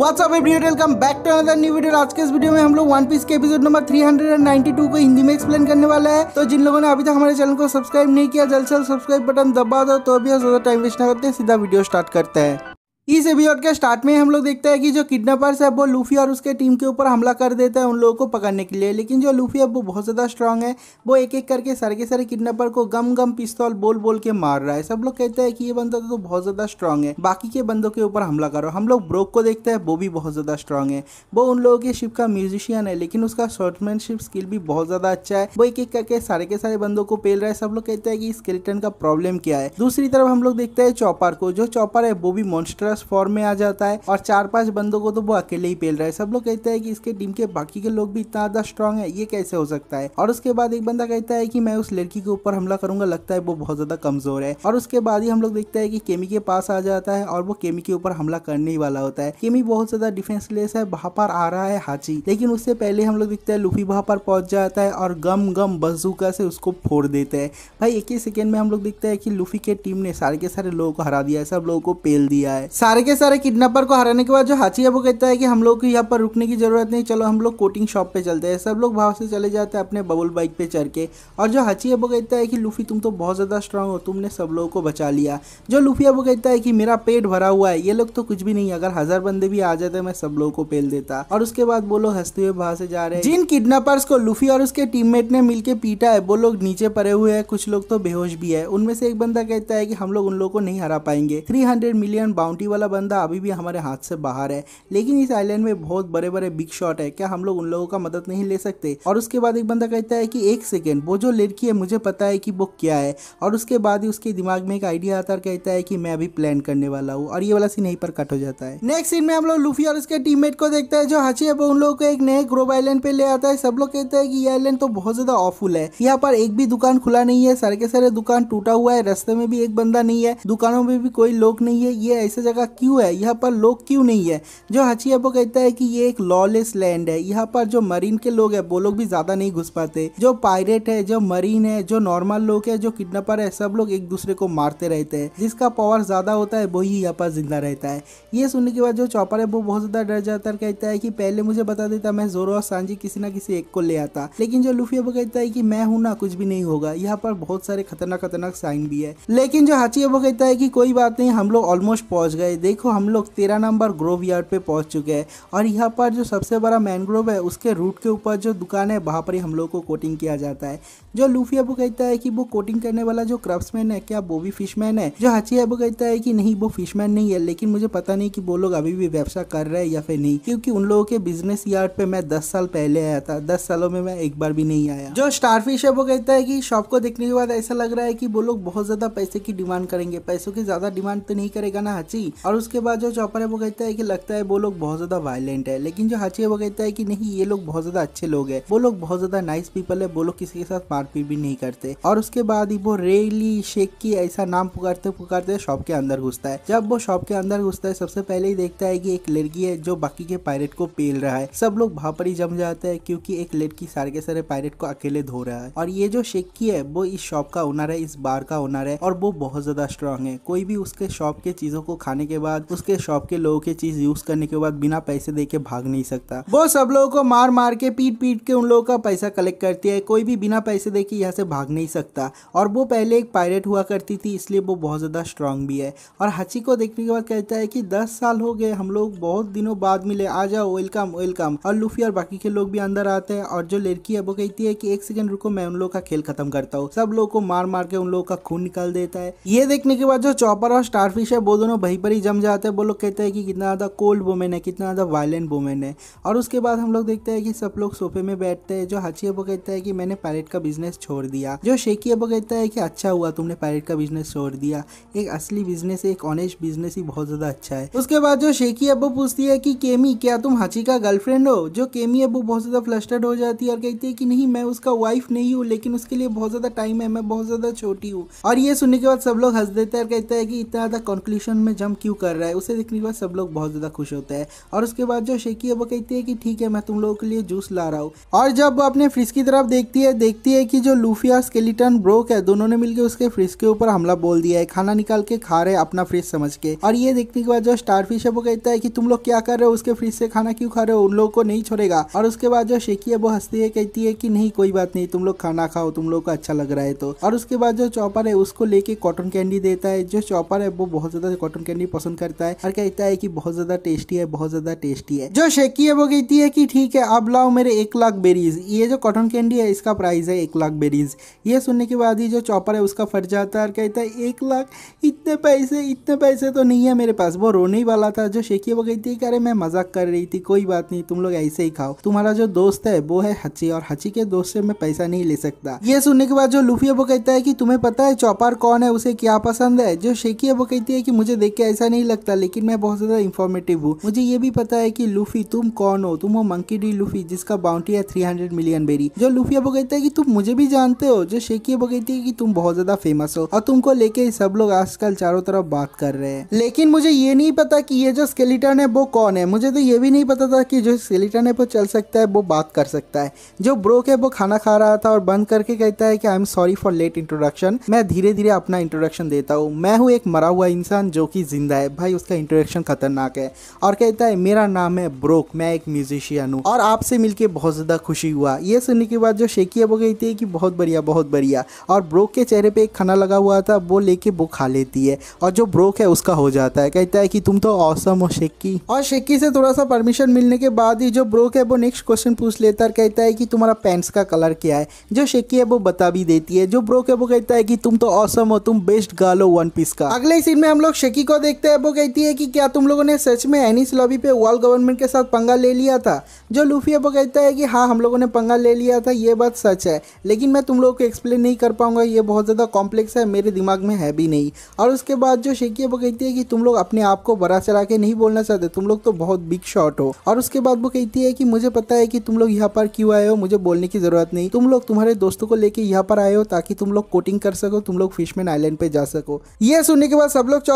WhatsApp every welcome back to another new video आज के इस वीडियो में हम लोग वन पीस के एपिसोड नंबर 392 को हिंदी में एक्सप्लेन करने वाला है तो जिन लोगों ने अभी तक हमारे चैनल को सब्सक्राइब नहीं किया जल्द से जल्द सब्सक्राइब बटन दबा दो तो अभी ज्यादा टाइम वेस्ट ना करते सीधा वीडियो स्टार्ट करते हैं इस एपिसोड के स्टार्ट में हम लोग देखते हैं कि जो किडनैपर्स है वो लूफी और उसके टीम के ऊपर हमला कर देता है उन लोगों को पकड़ने के लिए लेकिन जो लूफी है वो बहुत ज़्यादा स्ट्रांग है वो एक एक करके सारे के सारे किडनैपर को गम गम पिस्तौल बोल बोल के मार रहा है सब लोग कहते हैं कि ये बंदा तो बहुत ज़्यादा स्ट्रांग है बाकी के बंदों के ऊपर हमला करो हम लोग ब्रोक को देखते हैं वो भी बहुत ज़्यादा स्ट्रांग है वो उन लोगों के शिप का म्यूजिशियन है लेकिन उसका शॉर्टमैनशिप स्किल भी बहुत ज़्यादा अच्छा है वो एक एक करके सारे के सारे बंदों को पेल रहा है सब लोग कहते हैं कि स्केलेटन का प्रॉब्लम क्या है दूसरी तरफ हम लोग देखते हैं चौपर को जो चौपर है वो भी मॉन्स्टर रस फॉर्म में आ जाता है और चार पांच बंदों को तो वो अकेले ही पेल रहा है सब लोग कहते हैं कि इसके टीम के बाकी के लोग भी इतना ज्यादा स्ट्रांग है ये कैसे हो सकता है और उसके बाद एक बंदा कहता है कि मैं उस लड़की के ऊपर हमला करूंगा लगता है वो बहुत ज्यादा कमजोर है और उसके बाद ही हम लोग देखते हैं कि केमी के पास आ जाता है और वो केमी के ऊपर हमला करने ही वाला होता है केमी बहुत ज्यादा डिफेंसलेस है वहां पर आ रहा है हाची लेकिन उससे पहले हम लोग देखते हैं लूफी वहां पर पहुंच जाता है और गम गम बजूका से उसको फोड़ देते हैं भाई एक ही सेकेंड में हम लोग देखते हैं कि लूफी के टीम ने सारे के सारे लोगों को हरा दिया है सब लोगों को पेल दिया है सारे के सारे किडनैपर को हराने के बाद जो हाची है वो कहता है कि हम लोग को यहाँ पर रुकने की ज़रूरत नहीं चलो हम लोग कोटिंग शॉप पे चलते हैं सब लोग भाव से चले जाते हैं अपने बबुल बाइक पे चढ़ के और जो हाची है वो कहता है कि लूफ़ी तुम तो बहुत ज़्यादा स्ट्रांग हो तुमने सब लोगों को बचा लिया जो लूफ़ी है वो कहता है कि मेरा पेट भरा हुआ है ये लोग तो कुछ भी नहीं अगर हज़ार बंदे भी आ जाते मैं सब लोगों को पेल देता और उसके बाद वो लोग हंसते हुए भाव से जा रहे हैं जिन किडनेपर्स को लूफ़ी और उसके टीम ने मिल पीटा है वो लोग नीचे पड़े हुए हैं कुछ लोग तो बेहोश भी है उनमें से एक बंदा कहता है कि हम लोग उन लोग को नहीं हरा पाएंगे थ्री मिलियन बाउंड्री वाला बंदा अभी भी हमारे हाथ से बाहर है लेकिन इस आइलैंड में बहुत बड़े बड़े बिग शॉट है क्या हम लोग उन लोगों का मदद नहीं ले सकते और उसके बाद एक बंदा कहता है कि एक सेकेंड वो जो लड़की है मुझे पता है कि वो क्या है और उसके बाद ही उसके दिमाग में एक आइडिया आता है कहता है कि मैं अभी प्लान करने वाला हूँ और ये वाला सीन यहीं पर कट हो जाता है नेक्स्ट सीन में हम लोग लूफी और उसके टीम को देखता है जो हाची है वो उन लोगों को एक नए ग्रोब आइलैंड पे ले आता है सब लोग कहते हैं कि ये आइलैंड तो बहुत ज्यादा ऑफुल है यहाँ पर एक भी दुकान खुला नहीं है सारे के सारे दुकान टूटा हुआ है रास्ते में भी एक बंदा नहीं है दुकानों में भी कोई लोग नहीं है ये ऐसे जगह जगह क्यों है यहाँ पर लोग क्यों नहीं है जो हचियाबो कहता है कि ये एक लॉलेस लैंड है यहाँ पर जो मरीन के लोग है वो लोग भी ज़्यादा नहीं घुस पाते जो पायरेट है जो मरीन है जो नॉर्मल लोग है जो किडनपर है सब लोग एक दूसरे को मारते रहते हैं जिसका पावर ज़्यादा होता है वही यहाँ पर जिंदा रहता है ये सुनने के बाद जो चौपर है वो बहुत ज़्यादा डर जाता है कहता है कि पहले मुझे बता देता मैं जोरो और सांझी किसी ना किसी एक को ले आता लेकिन जो लुफिया है वो कहता है कि मैं हूँ ना कुछ भी नहीं होगा यहाँ पर बहुत सारे खतरनाक खतरनाक साइन भी है लेकिन जो हाची है वो कहता है कि कोई बात नहीं हम लोग ऑलमोस्ट पहुंच गए गए देखो हम लोग तेरह नंबर ग्रोव यार्ड पे पहुंच चुके हैं और यहाँ पर जो सबसे बड़ा मैनग्रोव है उसके रूट के ऊपर जो दुकान है वहाँ पर ही हम लोग को कोटिंग किया जाता है जो लूफी अबू कहता है कि वो कोटिंग करने वाला जो क्रब्समैन है क्या वो भी फिशमैन है जो हाची अबू कहता है कि नहीं वो फिशमैन नहीं है लेकिन मुझे पता नहीं कि वो लोग अभी भी व्यवसाय कर रहे हैं या फिर नहीं क्योंकि उन लोगों के बिजनेस यार्ड पे मैं दस साल पहले आया था दस सालों में मैं एक बार भी नहीं आया जो स्टारफिश है वो कहता है कि शॉप को देखने के बाद ऐसा लग रहा है कि वो लोग बहुत ज्यादा पैसे की डिमांड करेंगे पैसों की ज्यादा डिमांड तो नहीं करेगा ना हाची और उसके बाद जो चॉपर है वो कहता है कि लगता है वो लोग बहुत ज़्यादा वायलेंट है लेकिन जो हाची है वो कहता है कि नहीं ये लोग बहुत ज़्यादा अच्छे लोग है वो लोग बहुत ज़्यादा नाइस पीपल है वो लोग किसी के साथ मारपीट भी नहीं करते और उसके बाद ही वो रेली शेख की ऐसा नाम पुकारते पुकारते शॉप के अंदर घुसता है जब वो शॉप के अंदर घुसता है सबसे पहले ही देखता है कि एक लड़की है जो बाकी के पायरेट को पेल रहा है सब लोग वहां पर ही जम जाते हैं क्योंकि एक लड़की सारे के सारे पायरेट को अकेले धो रहा है और ये जो शेक्की है वो इस शॉप का ओनर है इस बार का ओनर है और वो बहुत ज्यादा स्ट्रांग है कोई भी उसके शॉप के चीजों को खाने के बाद उसके शॉप के लोगों के चीज यूज करने के बाद बिना पैसे दे के भाग नहीं सकता वो सब लोगों को मार मार के पीट पीट के उन लोगों का पैसा कलेक्ट करती है कोई भी बिना पैसे दे के यहाँ से भाग नहीं सकता और वो पहले एक पायलट हुआ करती थी इसलिए वो बहुत ज़्यादा स्ट्रांग भी है और हची को देखने के बाद कहता है कि दस साल हो गए हम लोग बहुत दिनों बाद मिले आ जाओ वेलकम वेलकम और लुफी और बाकी के लोग भी अंदर आते हैं और जो लड़की है वो कहती है कि एक सेकंड रुको मैं उन लोगों का खेल खत्म करता हूँ सब लोग को मार मार के उन लोगों का खून निकाल देता है ये देखने के बाद जो चौपर और स्टारफिश है वो दोनों वहीं पर भी जम जाते हैं वो लोग कहते हैं कि कितना ज़्यादा कोल्ड वुमेन है कितना ज़्यादा वायलेंट वुमेन है और उसके बाद हम लोग देखते हैं कि सब लोग सोफे में बैठते हैं जो हची है कहता है कि मैंने पैरेट का बिजनेस छोड़ दिया जो शेखी है कहता है कि अच्छा हुआ तुमने पैरेट का बिजनेस छोड़ दिया एक असली बिजनेस एक ऑनेस्ट बिजनेस ही बहुत ज़्यादा अच्छा है उसके बाद जो शेखी है पूछती है कि केमी क्या तुम हची का गर्लफ्रेंड हो जो केमी है बहुत ज़्यादा फ्लस्टर्ड हो जाती है और कहती है कि नहीं मैं उसका वाइफ नहीं हूँ लेकिन उसके लिए बहुत ज़्यादा टाइम है मैं बहुत ज़्यादा छोटी हूँ और ये सुनने के बाद सब लोग हंस देते हैं और कहते हैं कि इतना ज़्यादा कंक्लूजन में जम क्यों क्यों कर रहा है उसे देखने के बाद सब लोग बहुत ज़्यादा खुश होते हैं और उसके बाद जो शेकी है वो कहती है कि ठीक है मैं तुम लोगों के लिए जूस ला रहा हूँ और जब वो अपने फ्रिज की तरफ देखती है देखती है कि जो लूफी और स्केलीटन ब्रोक है दोनों ने मिलकर उसके फ्रिज के ऊपर हमला बोल दिया है खाना निकाल के खा रहे अपना फ्रिज समझ के और ये देखने के बाद जो स्टारफिश है वो कहता है कि तुम लोग क्या कर रहे हो उसके फ्रिज से खाना क्यों खा रहे हो उन लोगों को नहीं छोड़ेगा और उसके बाद जो शेकी है वो हंसती है कहती है कि नहीं कोई बात नहीं तुम लोग खाना खाओ तुम लोग को अच्छा लग रहा है तो और उसके बाद जो चौपर है उसको लेके कॉटन कैंडी देता है जो चॉपर है वो बहुत ज्यादा कॉटन कैंडी पसंद करता है और कहता है कि बहुत ज्यादा टेस्टी है बहुत ज्यादा टेस्टी है जो शेकी है वो कहती है कि ठीक है अब लाओ मेरे एक लाख बेरीज ये जो कॉटन कैंडी है इसका प्राइस है एक लाख बेरीज ये सुनने के बाद ही जो चॉपर है उसका फट जाता है और कहता है एक लाख इतने पैसे इतने पैसे तो नहीं है मेरे पास वो रोने ही वाला था जो शेकी है वो कहती है कि अरे मैं मजाक कर रही थी कोई बात नहीं तुम लोग ऐसे ही खाओ तुम्हारा जो दोस्त है वो है हची और हची के दोस्त से मैं पैसा नहीं ले सकता ये सुनने के बाद जो लूफी है वो कहता है कि तुम्हें पता है चौपार कौन है उसे क्या पसंद है जो शेकी है वो कहती है कि मुझे देख के ऐसा ऐसा नहीं लगता लेकिन मैं बहुत ज़्यादा इन्फॉर्मेटिव हूँ मुझे ये भी पता है कि लूफी तुम कौन हो तुम हो मंकी डी लूफी जिसका बाउंड्री है थ्री हंड्रेड मिलियन बेरी जो लुफिया अब कहता है कि तुम मुझे भी जानते हो जो शेखी अब कहती है कि तुम बहुत ज़्यादा फेमस हो और तुमको लेके सब लोग आजकल चारों तरफ बात कर रहे हैं लेकिन मुझे ये नहीं पता कि ये जो स्केलेटन है वो कौन है मुझे तो ये भी नहीं पता था कि जो स्केलेटन है वो चल सकता है वो बात कर सकता है जो ब्रोक है वो खाना खा रहा था और बंद करके कहता है कि I am sorry for late introduction मैं धीरे धीरे अपना इंट्रोडक्शन देता हूँ मैं हूँ एक मरा हुआ इंसान जो कि जिंदा जिंदा है भाई उसका इंटरेक्शन खतरनाक है और कहता है मेरा नाम है ब्रोक मैं एक म्यूजिशियन हूँ और आपसे मिलकर बहुत ज़्यादा खुशी हुआ ये सुनने के बाद जो शेकी है वो कहती है कि बहुत बढ़िया बहुत बढ़िया और ब्रोक के चेहरे पर एक खाना लगा हुआ था वो लेके वो खा लेती है और जो ब्रोक है उसका हो जाता है कहता है कि तुम तो औसम हो शेकी और शेकी से थोड़ा सा परमिशन मिलने के बाद ही जो ब्रोक है वो नेक्स्ट क्वेश्चन पूछ लेता है कहता है कि तुम्हारा पैंट्स का कलर क्या है जो शेकी है वो बता भी देती है जो ब्रोक है वो कहता है कि तुम तो औसम हो तुम बेस्ट गालो वन पीस का अगले सीन में हम लोग शेकी को देख તે બોલતી હે કે કે તુમ લોકો ને સચમે એનીસ લોબી પે વોલ ગવર્નમેન્ટ કે સાથ પંગા લે લિયા થા જો લૂફિયા બોલતી હે કે હા હમ લોકો ને પંગા લે લિયા થા યે બાત સચ હે લેકિન મે તુમ લોકો કો એક્સપ્લેન નહીં કર પાઉંગા યે બહોત જ્યાદા કોમ્પ્લેક્સ હે મેરે દિમાગ મે હે ભી નહીં ઔર ઉસકે બાદ જો શિકીયા બોલતી હે કે તુમ લોકો અપને આપકો બરા ચરા કે નહીં બોલના સકતે તુમ લોકો તો બહોત બિગ શૉટ હો ઔર ઉસકે બાદ બો કતી હે કે મુજે પતા હે કે તુમ લોકો યહા પર ક્યુ આયે હો મુજે બોલને કી જરૂરત નહીં તુમ લોકો તમારા દોસ્તો કો લેકે યહા પર આયે હો તાકી તુમ લોકો કોટિંગ કર સકો તુમ લોકો ફિશમેન આયલેન્ડ પે જા સકો યે સુને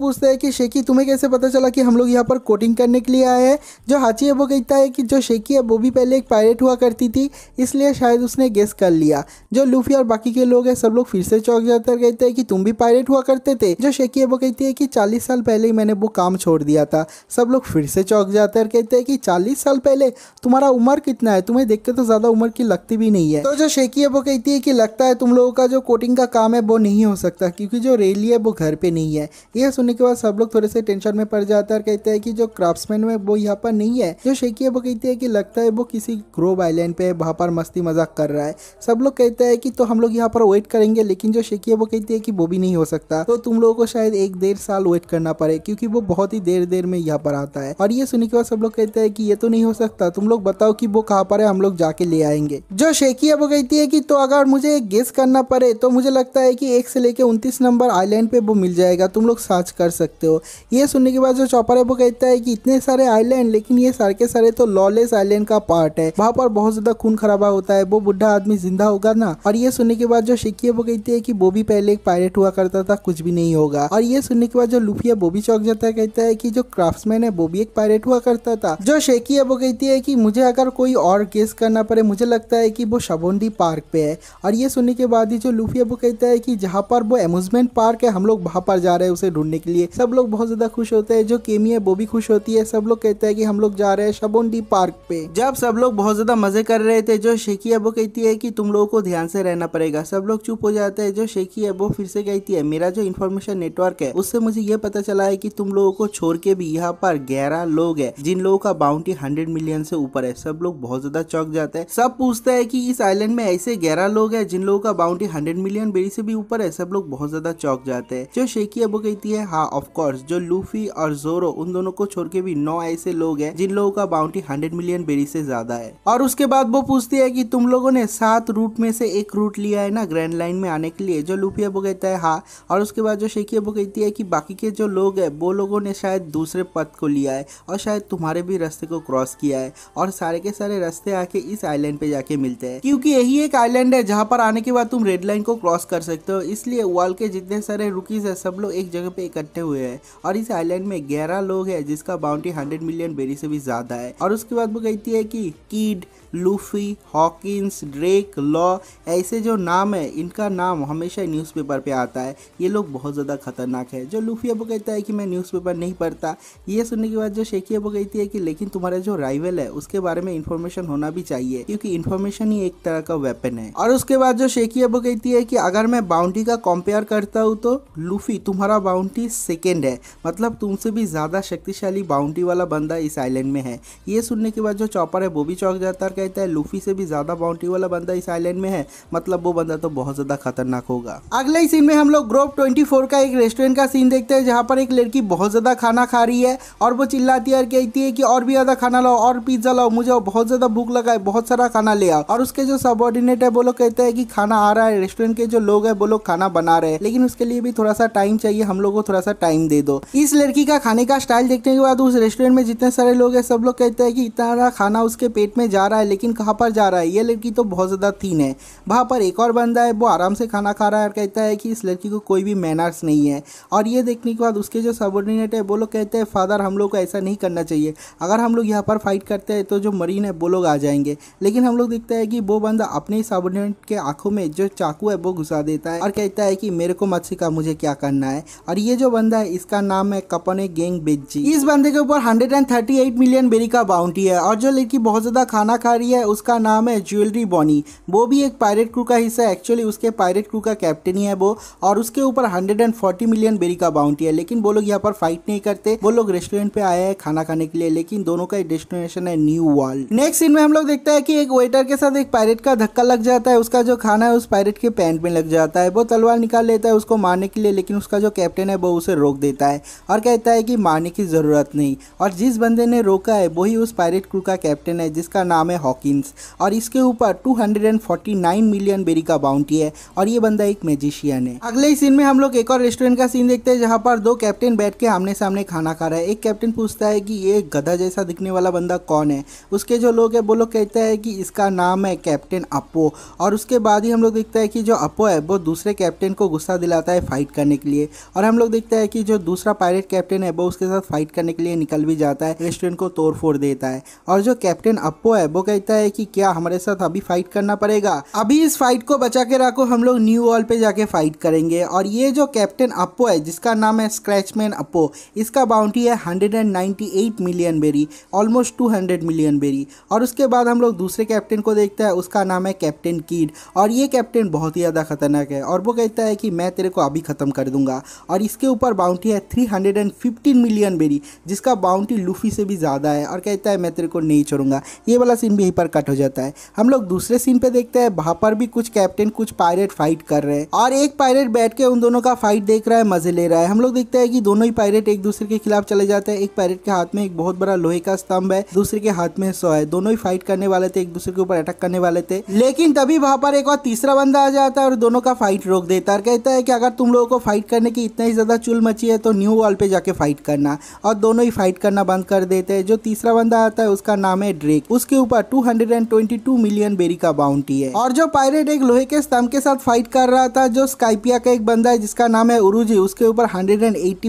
लोग पूछते हैं कि शेकी तुम्हें कैसे पता चला कि हम लोग यहाँ पर कोटिंग करने के लिए आए हैं जो हाची है वो कहता है कि जो शेकी है वो भी पहले एक पायलट हुआ करती थी इसलिए शायद उसने गेस कर लिया जो लूफी और बाकी के लोग हैं सब लोग फिर से चौक जाते और कहते हैं कि तुम भी पायलट हुआ करते थे जो शेकी है वो कहती है कि चालीस साल पहले ही मैंने वो काम छोड़ दिया था सब लोग फिर से चौक जाते और कहते हैं कि चालीस साल पहले तुम्हारा उम्र कितना है तुम्हें देख के तो ज़्यादा उम्र की लगती भी नहीं है तो जो शेकी है वो कहती है कि लगता है तुम लोगों का जो कोटिंग का काम है वो नहीं हो सकता क्योंकि जो रेली है वो घर पर नहीं है यह सुन सुनने के बाद सब लोग थोड़े से टेंशन में पड़ जाते हैं और कहते हैं कि जो क्राफ्टमैन है वो यहाँ पर नहीं है जो शेकी है वो कहती है कि लगता है वो किसी ग्रोव आइलैंड पे है वहाँ पर मस्ती मजाक कर रहा है सब लोग कहते हैं कि तो हम लोग यहाँ पर वेट करेंगे लेकिन जो शेकी है वो कहती है कि वो भी नहीं हो सकता तो तुम लोगों को शायद एक डेढ़ साल वेट करना पड़े क्योंकि वो बहुत ही देर देर में यहाँ पर आता है और ये सुनने के बाद सब लोग कहते हैं कि ये तो नहीं हो सकता तुम लोग बताओ कि वो कहाँ पर है हम लोग जाके ले आएंगे जो शेकी है वो कहती है कि तो अगर मुझे गेस करना पड़े तो मुझे लगता है कि एक से लेकर उन्तीस नंबर आइलैंड पे वो मिल जाएगा तुम लोग सर्च कर सकते हो ये सुनने के बाद जो चौपर है वो कहता है कि इतने सारे आइलैंड लेकिन ये सारे के सारे तो लॉलेस आइलैंड का पार्ट है वहाँ पर बहुत ज़्यादा खून खराबा होता है वो बुढ़ा आदमी जिंदा होगा ना और ये सुनने के बाद जो शिक्की है वो कहती है कि वो भी पहले एक पायलट हुआ करता था कुछ भी नहीं होगा और ये सुनने के बाद जो लूफी है वो भी चौक जाता है कहता है कि जो क्राफ्टमैन है वो भी एक पायलट हुआ करता था जो शेकी है वो कहती है कि मुझे अगर कोई और केस करना पड़े मुझे लगता है कि वो शबोंडी पार्क पे है और ये सुनने के बाद ही जो लुफिया है वो कहता है कि जहाँ पर वो एम्यूजमेंट पार्क है हम लोग वहां पर जा रहे हैं उसे ढूंढने के लिए सब लोग बहुत ज्यादा खुश होते हैं जो केमी है वो भी खुश होती है सब लोग कहते हैं कि हम लोग जा रहे हैं शबोंडी पार्क पे जब सब लोग बहुत ज्यादा मजे कर रहे थे जो शेखी है वो कहती है कि तुम लोगों को ध्यान से रहना पड़ेगा सब लोग चुप हो जाते हैं जो शेखी है वो फिर से कहती है मेरा जो इन्फॉर्मेशन नेटवर्क है उससे मुझे ये पता चला है की तुम लोगों को छोड़ के भी यहाँ पर ग्यारह लोग है जिन लोगों का बाउंड्री हंड्रेड मिलियन से ऊपर है सब लोग बहुत ज्यादा चौक जाते हैं सब पूछते हैं कि इस आइलैंड में ऐसे ग्यारह लोग हैं जिन लोगों का बाउंड्री हंड्रेड मिलियन बेरी से भी ऊपर है सब लोग बहुत ज्यादा चौक जाते हैं जो शेखी है कहती है हाँ ऑफकोर्स जो लूफी और जोरो उन दोनों को छोड़ के भी नौ ऐसे लोग हैं जिन लोगों का बाउंड्री हंड्रेड मिलियन बेरी से ज्यादा है और उसके बाद वो पूछती है की तुम लोगों ने सात रूट में से एक रूट लिया है ना ग्रैंड लाइन में आने के लिए जो लूफी अब कहता है हाँ और उसके बाद जो शेखी अब कहती है की बाकी के जो लोग है वो लोगों ने शायद दूसरे पथ को लिया है और शायद तुम्हारे भी रास्ते को क्रॉस किया है और सारे के सारे रास्ते आके इस आइलैंड पे जाके मिलते हैं क्योंकि यही एक आइलैंड है जहाँ पर आने के बाद तुम रेड लाइन को क्रॉस कर सकते हो इसलिए वर्ल्ड के जितने सारे रुकीज है सब लोग एक जगह पे इकट्ठे हुए हैं और इस आइलैंड में ग्यारह लोग हैं जिसका बाउंड्री हंड्रेड मिलियन बेरी से भी ज्यादा है और उसके बाद वो कहती है कि कीड लूफी हॉकिंस ड्रेक लॉ ऐसे जो नाम है इनका नाम हमेशा न्यूज़पेपर पे आता है ये लोग बहुत ज़्यादा खतरनाक है जो लूफी अब कहता है कि मैं न्यूज़पेपर नहीं पढ़ता ये सुनने के बाद जो शेखी अब कहती है कि लेकिन तुम्हारा जो राइवल है उसके बारे में इन्फॉर्मेशन होना भी चाहिए क्योंकि इन्फॉर्मेशन ही एक तरह का वेपन है और उसके बाद जो शेखी अब कहती है कि अगर मैं बाउंड्री का कंपेयर करता हूँ तो लूफी तुम्हारा बाउंड्री सेकेंड है मतलब तुमसे भी ज़्यादा शक्तिशाली बाउंड्री वाला बंदा इस आइलैंड में है ये सुनने के बाद जो चॉपर है वो भी चौक जाता कहता है लूफी से भी ज़्यादा बाउंड्री वाला बंदा इस आइलैंड में है मतलब वो बंदा तो बहुत ज़्यादा खतरनाक होगा अगले ही सीन में हम लोग ग्रोप ट्वेंटी का एक रेस्टोरेंट का सीन देखते हैं जहाँ पर एक लड़की बहुत ज़्यादा खाना खा रही है और वो चिल्लाती है कहती है कि और भी ज़्यादा खाना लाओ और पिज्ज़ा लाओ मुझे बहुत ज़्यादा भूख लगा है बहुत सारा खाना ले आओ और उसके जो सबॉर्डिनेट है वो लोग कहते हैं कि खाना आ रहा है रेस्टोरेंट के जो लोग हैं वो लोग खाना बना रहे हैं लेकिन उसके लिए भी थोड़ा सा टाइम चाहिए हम लोग को थोड़ा थोड़ा सा टाइम दे दो इस लड़की का खाने का स्टाइल देखने के बाद उस रेस्टोरेंट में जितने सारे लोग हैं सब लोग कहते हैं कि इतना खाना उसके पेट में जा रहा है लेकिन कहाँ पर जा रहा है ये लड़की तो बहुत ज़्यादा थीन है वहाँ पर एक और बंदा है वो आराम से खाना खा रहा है और कहता है कि इस लड़की को कोई भी मैनर्स नहीं है और ये देखने के बाद उसके जो सबोर्डिनेट है वो लोग कहते हैं फादर हम लोग को ऐसा नहीं करना चाहिए अगर हम लोग यहाँ पर फाइट करते हैं तो जो मरीन है वो लोग आ जाएंगे लेकिन हम लोग देखते हैं कि वो बंदा अपने सबोर्डिनेट के आंखों में जो चाकू है वो घुसा देता है और कहता है कि मेरे को मत सिखा मुझे क्या करना है और ये जो जो बंदा है इसका नाम है कपने गेंग बेजी इस बंदे के ऊपर 138 मिलियन बेरी का बाउंटी है और जो लड़की बहुत ज़्यादा खाना खा रही है उसका नाम है ज्वेलरी बॉनी वो भी एक पायरेट क्रू का हिस्सा एक्चुअली उसके पायरेट क्रू का कैप्टन ही है वो और उसके ऊपर 140 मिलियन बेरी का बाउंटी है लेकिन वो लोग यहाँ पर फाइट नहीं करते वो लोग रेस्टोरेंट पे आए हैं खाना खाने के लिए लेकिन दोनों का डेस्टिनेशन है न्यू वर्ल्ड नेक्स्ट सीन में हम लोग देखते हैं कि एक वेटर के साथ एक पायरेट का धक्का लग जाता है उसका जो खाना है उस पायरेट के पैंट में लग जाता है वो तलवार निकाल लेता है उसको मारने के लिए लेकिन उसका जो कैप्टन है वो उसे रोक देता है और कहता है कि मारने की ज़रूरत नहीं और जिस बंदे ने रोका है वही उस पायरेट क्रू का कैप्टन है जिसका नाम है हॉकिंस और इसके ऊपर 249 मिलियन बेरी का बाउंटी है और ये बंदा एक मेजिशियन है अगले ही सीन में हम लोग एक और रेस्टोरेंट का सीन देखते हैं जहाँ पर दो कैप्टन बैठ के आमने सामने खाना खा रहा है एक कैप्टन पूछता है कि ये गधा जैसा दिखने वाला बंदा कौन है उसके जो लोग है वो लोग कहते हैं कि इसका नाम है कैप्टन अपो और उसके बाद ही हम लोग देखते हैं कि जो अपो है वो दूसरे कैप्टन को गुस्सा दिलाता है फाइट करने के लिए और हम लोग देखते दिखता है कि जो दूसरा पायलट कैप्टन है वो उसके साथ फाइट करने के लिए निकल भी जाता है रेस्टोरेंट को तोड़ फोड़ देता है और जो कैप्टन अपो है वो कहता है कि क्या हमारे साथ अभी फाइट करना पड़ेगा अभी इस फाइट को बचा के रखो हम लोग न्यू वॉल पे जाके फाइट करेंगे और ये जो कैप्टन अपो है जिसका नाम है स्क्रैचमैन अपो इसका बाउंड्री है 198 million berry almost 200 million berry और उसके बाद हम लोग दूसरे कैप्टन को देखते हैं उसका नाम है कैप्टन कीड और ये कैप्टन बहुत ही ज़्यादा खतरनाक है और वो कहता है कि मैं तेरे को अभी ख़त्म कर दूंगा और इसके ऊपर बाउंटी है 315 मिलियन बेरी जिसका बाउंटी लूफी से भी ज़्यादा है और कहता है मैं तेरे को नहीं छोड़ूंगा ये वाला सीन भी यहीं पर कट हो जाता है हम लोग दूसरे सीन पे देखते हैं वहाँ पर भी कुछ कैप्टन कुछ पायरेट फाइट कर रहे हैं और एक पायरेट बैठ के उन दोनों का फाइट देख रहा है मजे ले रहा है हम लोग देखते हैं कि दोनों ही पायरेट एक दूसरे के खिलाफ चले जाते हैं एक पायरेट के हाथ में एक बहुत बड़ा लोहे का स्तंभ है दूसरे के हाथ में सौ है दोनों ही फाइट करने वाले थे एक दूसरे के ऊपर अटैक करने वाले थे लेकिन तभी वहां पर एक और तीसरा बंदा आ जाता है और दोनों का फाइट रोक देता है कहता है कि अगर तुम लोगों को फाइट करने की इतना ही ज्यादा का चुल मची है तो न्यू वॉल पे जाके फाइट करना और दोनों ही फाइट करना बंद कर देते हैं जो तीसरा बंदा आता है उसका नाम है ड्रेक उसके ऊपर 222 मिलियन बेरी का बाउंटी है और जो पायरेट एक लोहे के स्तंभ के साथ फाइट कर रहा था जो स्काइपिया का एक बंदा है जिसका नाम है उरुजी उसके ऊपर हंड्रेड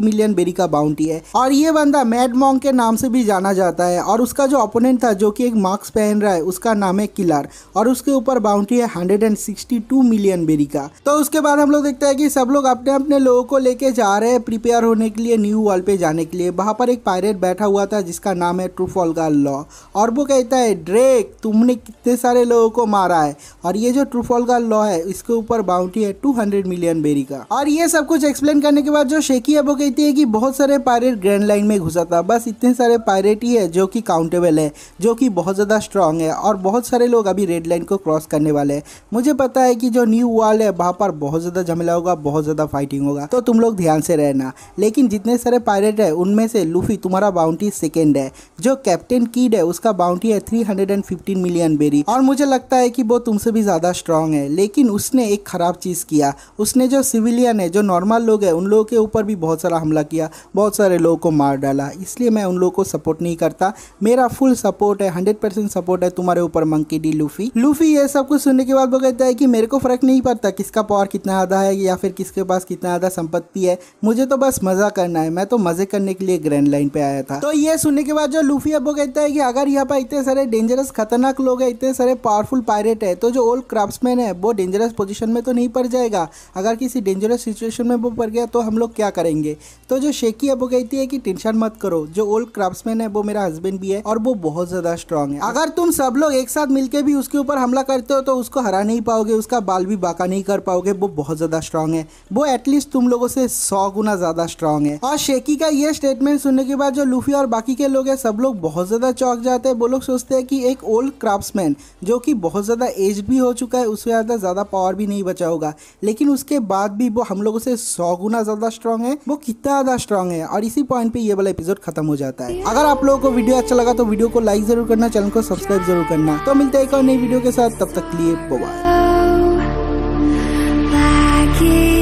मिलियन बेरी का बाउंटी है और ये बंदा मैड मॉन्ग के नाम से भी जाना जाता है और उसका जो ओपोनेंट था जो की एक मार्क्स पहन रहा है उसका नाम है किलर और उसके ऊपर बाउंटी है हंड्रेड मिलियन बेरी का तो उसके बाद हम लोग देखते हैं कि सब लोग अपने अपने लोगों को लेके जा आ रहे हैं प्रिपेयर होने के लिए न्यू वर्ल्ड पे जाने के लिए वहाँ पर एक पायरेट बैठा हुआ था जिसका नाम है ट्रूफॉल का लॉ और वो कहता है ड्रेक तुमने कितने सारे लोगों को मारा है और ये जो ट्रूफॉल का लॉ है इसके ऊपर बाउंड्री है टू मिलियन बेरी का और ये सब कुछ एक्सप्लेन करने के बाद जो शेकी है वो कहती है कि बहुत सारे पायरेट ग्रैंड लाइन में घुसा था बस इतने सारे पायरेट ही है जो कि काउंटेबल है जो कि बहुत ज़्यादा स्ट्रांग है और बहुत सारे लोग अभी रेड लाइन को क्रॉस करने वाले हैं मुझे पता है कि जो न्यू वर्ल्ड है वहाँ पर बहुत ज़्यादा झमेला होगा बहुत ज़्यादा फाइटिंग होगा तो तुम लोग ध्यान से रहना लेकिन जितने सारे पायलट है उनमें से लूफी तुम्हारा बाउंड्री सेकेंड है जो कैप्टन कीड है उसका बाउंड्री है three hundred and fifteen million berry और मुझे लगता है कि वो तुमसे भी ज़्यादा स्ट्रांग है लेकिन उसने एक ख़राब चीज़ किया उसने जो सिविलियन है जो नॉर्मल लोग है उन लोगों के ऊपर भी बहुत सारा हमला किया बहुत सारे लोगों को मार डाला इसलिए मैं उन लोगों को सपोर्ट नहीं करता मेरा फुल सपोर्ट है हंड्रेड परसेंट सपोर्ट है तुम्हारे ऊपर मंकी डी लूफी लूफी ये सब कुछ सुनने के बाद वो कहता है कि मेरे को फ़र्क नहीं पड़ता किसका पावर कितना आधा है या फिर किसके पास कितना आधा संपत्ति है मुझे तो बस मज़ा करना है मैं तो मज़े करने के लिए ग्रैंड लाइन पे आया था तो ये सुनने के बाद जो लूफी अबो कहता है कि अगर यहाँ पर इतने सारे डेंजरस खतरनाक लोग हैं इतने सारे पावरफुल पायरेट है तो जो ओल्ड क्राफ्टमैन है वो डेंजरस पोजिशन में तो नहीं पड़ जाएगा अगर किसी डेंजरस सिचुएशन में वो पड़ गया तो हम लोग क्या करेंगे तो जो शेकी अबो कहती है कि टेंशन मत करो जो ओल्ड मैन है वो मेरा हस्बैंड भी है और वो बहुत ज़्यादा स्ट्रांग है अगर तुम सब लोग एक साथ मिलकर भी उसके ऊपर हमला करते हो तो उसको हरा नहीं पाओगे उसका बाल भी बाका नहीं कर पाओगे वो बहुत ज़्यादा स्ट्रांग है वो एटलीस्ट तुम लोगों से सौ सौ गुना ज्यादा स्ट्रांग है और हाँ, शेकी का ये स्टेटमेंट सुनने के बाद जो लूफी और बाकी के लोग है सब लोग बहुत ज्यादा चौक जाते हैं वो लोग सोचते हैं कि एक ओल्ड क्राफ्ट जो कि बहुत ज्यादा एज भी हो चुका है उससे ज्यादा ज्यादा पावर भी नहीं बचा होगा लेकिन उसके बाद भी वो हम लोगों से सौ गुना ज्यादा स्ट्रांग है वो कितना ज्यादा स्ट्रांग है और इसी पॉइंट पे ये वाला एपिसोड खत्म हो जाता है अगर आप लोगों को वीडियो अच्छा लगा तो वीडियो को लाइक जरूर करना चैनल को सब्सक्राइब जरूर करना तो मिलते हैं एक और नई वीडियो के साथ तब तक लिए बाय